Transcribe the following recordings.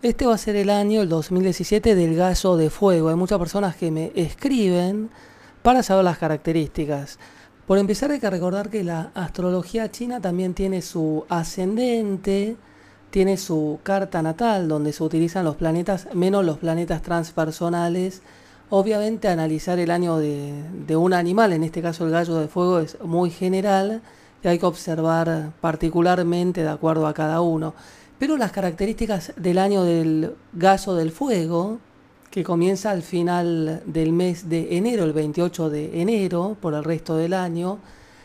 Este va a ser el año, el 2017, del Gallo de fuego. Hay muchas personas que me escriben para saber las características. Por empezar hay que recordar que la astrología china también tiene su ascendente, tiene su carta natal, donde se utilizan los planetas, menos los planetas transpersonales. Obviamente analizar el año de un animal, en este caso el gallo de fuego, es muy general y hay que observar particularmente de acuerdo a cada uno. Pero las características del año del gaso del fuego, que comienza al final del mes de enero, el 28 de enero, por el resto del año,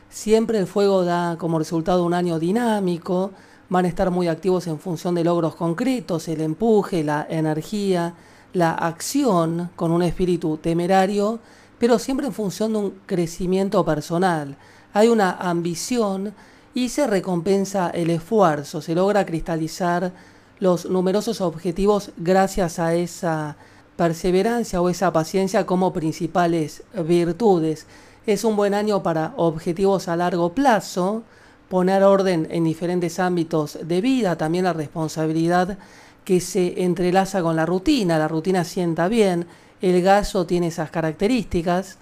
siempre el fuego da como resultado un año dinámico, van a estar muy activos en función de logros concretos, el empuje, la energía, la acción, con un espíritu temerario, pero siempre en función de un crecimiento personal. Hay una ambición y se recompensa el esfuerzo, se logra cristalizar los numerosos objetivos gracias a esa perseverancia o esa paciencia como principales virtudes. Es un buen año para objetivos a largo plazo, poner orden en diferentes ámbitos de vida, también la responsabilidad que se entrelaza con la rutina, la rutina sienta bien, el gaso tiene esas características,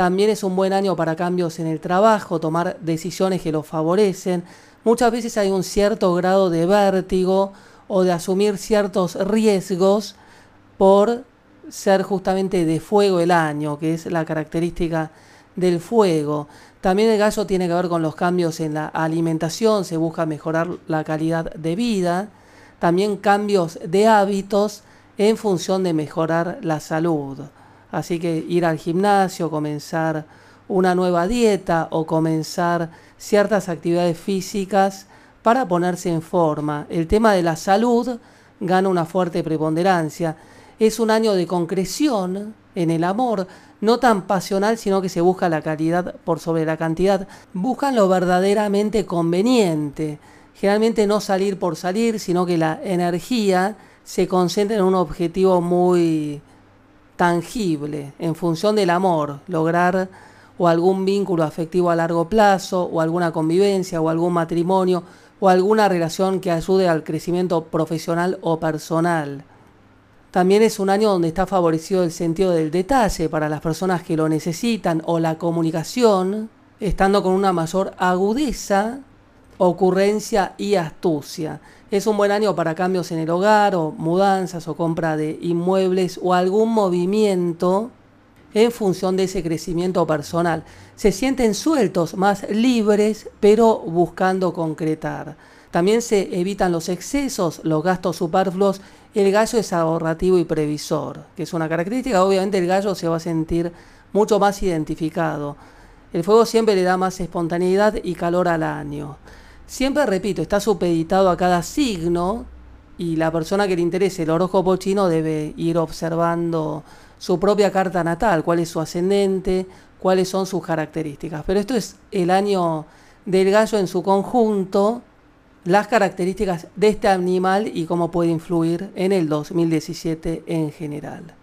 también es un buen año para cambios en el trabajo, tomar decisiones que lo favorecen. Muchas veces hay un cierto grado de vértigo o de asumir ciertos riesgos por ser justamente de fuego el año, que es la característica del fuego. También el gallo tiene que ver con los cambios en la alimentación, se busca mejorar la calidad de vida, también cambios de hábitos en función de mejorar la salud. Así que ir al gimnasio, comenzar una nueva dieta o comenzar ciertas actividades físicas para ponerse en forma. El tema de la salud gana una fuerte preponderancia. Es un año de concreción en el amor, no tan pasional, sino que se busca la calidad por sobre la cantidad. Buscan lo verdaderamente conveniente. Generalmente no salir por salir, sino que la energía se concentra en un objetivo muy tangible, en función del amor, lograr o algún vínculo afectivo a largo plazo, o alguna convivencia, o algún matrimonio, o alguna relación que ayude al crecimiento profesional o personal. También es un año donde está favorecido el sentido del detalle para las personas que lo necesitan o la comunicación, estando con una mayor agudeza ocurrencia y astucia. Es un buen año para cambios en el hogar o mudanzas o compra de inmuebles o algún movimiento en función de ese crecimiento personal. Se sienten sueltos, más libres, pero buscando concretar. También se evitan los excesos, los gastos superfluos. El gallo es ahorrativo y previsor, que es una característica. Obviamente el gallo se va a sentir mucho más identificado. El fuego siempre le da más espontaneidad y calor al año. Siempre repito, está supeditado a cada signo y la persona que le interese el horóscopo chino debe ir observando su propia carta natal, cuál es su ascendente, cuáles son sus características. Pero esto es el año del gallo en su conjunto, las características de este animal y cómo puede influir en el 2017 en general.